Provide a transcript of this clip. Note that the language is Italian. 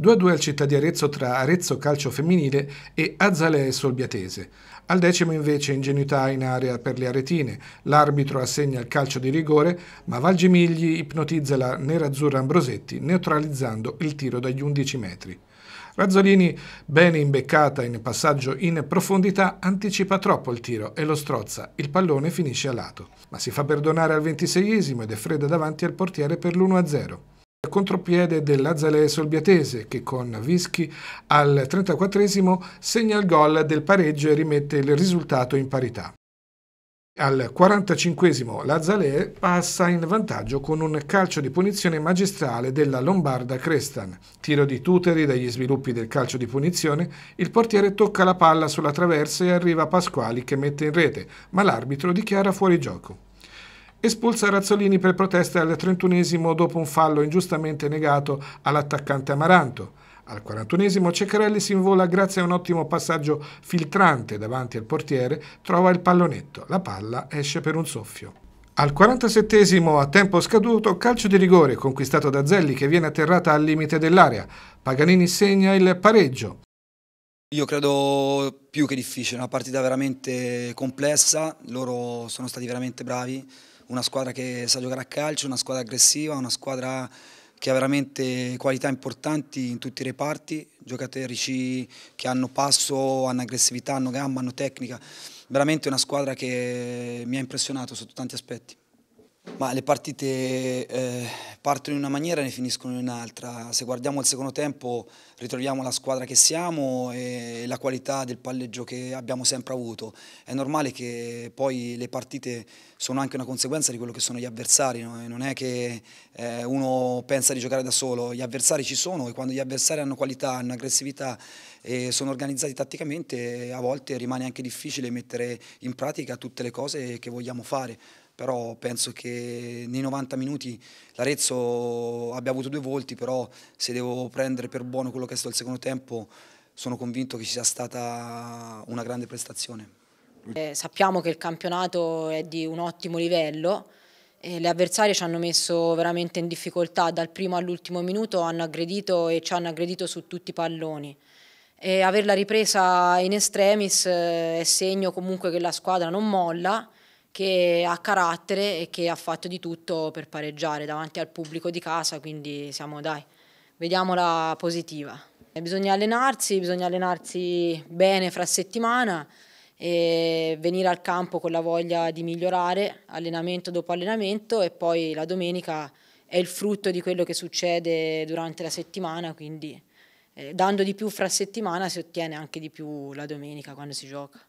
2-2 al Città di Arezzo tra Arezzo Calcio Femminile e Azzalea Solbiatese. Al decimo invece ingenuità in area per le aretine, l'arbitro assegna il calcio di rigore, ma Valgimigli ipnotizza la nerazzurra Ambrosetti neutralizzando il tiro dagli 11 metri. Razzolini, bene imbeccata in passaggio in profondità, anticipa troppo il tiro e lo strozza. Il pallone finisce a lato, ma si fa perdonare al ventiseiesimo ed è fredda davanti al portiere per l'1-0 contropiede della Zaleso Albiatese che con Vischi al 34 segna il gol del pareggio e rimette il risultato in parità. Al 45 la passa in vantaggio con un calcio di punizione magistrale della Lombarda Crestan. Tiro di Tuteri dagli sviluppi del calcio di punizione, il portiere tocca la palla sulla traversa e arriva Pasquali che mette in rete, ma l'arbitro dichiara fuori gioco. Espulsa Razzolini per protesta al 31 esimo dopo un fallo ingiustamente negato all'attaccante Amaranto. Al 41 esimo Ceccarelli si invola grazie a un ottimo passaggio filtrante davanti al portiere, trova il pallonetto, la palla esce per un soffio. Al 47 esimo a tempo scaduto, calcio di rigore conquistato da Zelli che viene atterrata al limite dell'area. Paganini segna il pareggio. Io credo più che difficile, una partita veramente complessa, loro sono stati veramente bravi, una squadra che sa giocare a calcio, una squadra aggressiva, una squadra che ha veramente qualità importanti in tutti i reparti, giocatori che hanno passo, hanno aggressività, hanno gamba, hanno tecnica, veramente una squadra che mi ha impressionato sotto tanti aspetti. Ma le partite eh, partono in una maniera e ne finiscono in un'altra. Se guardiamo il secondo tempo ritroviamo la squadra che siamo e la qualità del palleggio che abbiamo sempre avuto. È normale che poi le partite sono anche una conseguenza di quello che sono gli avversari. No? Non è che eh, uno pensa di giocare da solo, gli avversari ci sono e quando gli avversari hanno qualità, hanno aggressività e sono organizzati tatticamente a volte rimane anche difficile mettere in pratica tutte le cose che vogliamo fare però penso che nei 90 minuti l'Arezzo abbia avuto due volti, però se devo prendere per buono quello che è stato il secondo tempo sono convinto che ci sia stata una grande prestazione. Eh, sappiamo che il campionato è di un ottimo livello, le avversarie ci hanno messo veramente in difficoltà, dal primo all'ultimo minuto hanno aggredito e ci hanno aggredito su tutti i palloni. E averla ripresa in extremis eh, è segno comunque che la squadra non molla che ha carattere e che ha fatto di tutto per pareggiare davanti al pubblico di casa, quindi siamo dai, vediamola positiva. Eh, bisogna allenarsi, bisogna allenarsi bene fra settimana e venire al campo con la voglia di migliorare allenamento dopo allenamento e poi la domenica è il frutto di quello che succede durante la settimana, quindi eh, dando di più fra settimana si ottiene anche di più la domenica quando si gioca.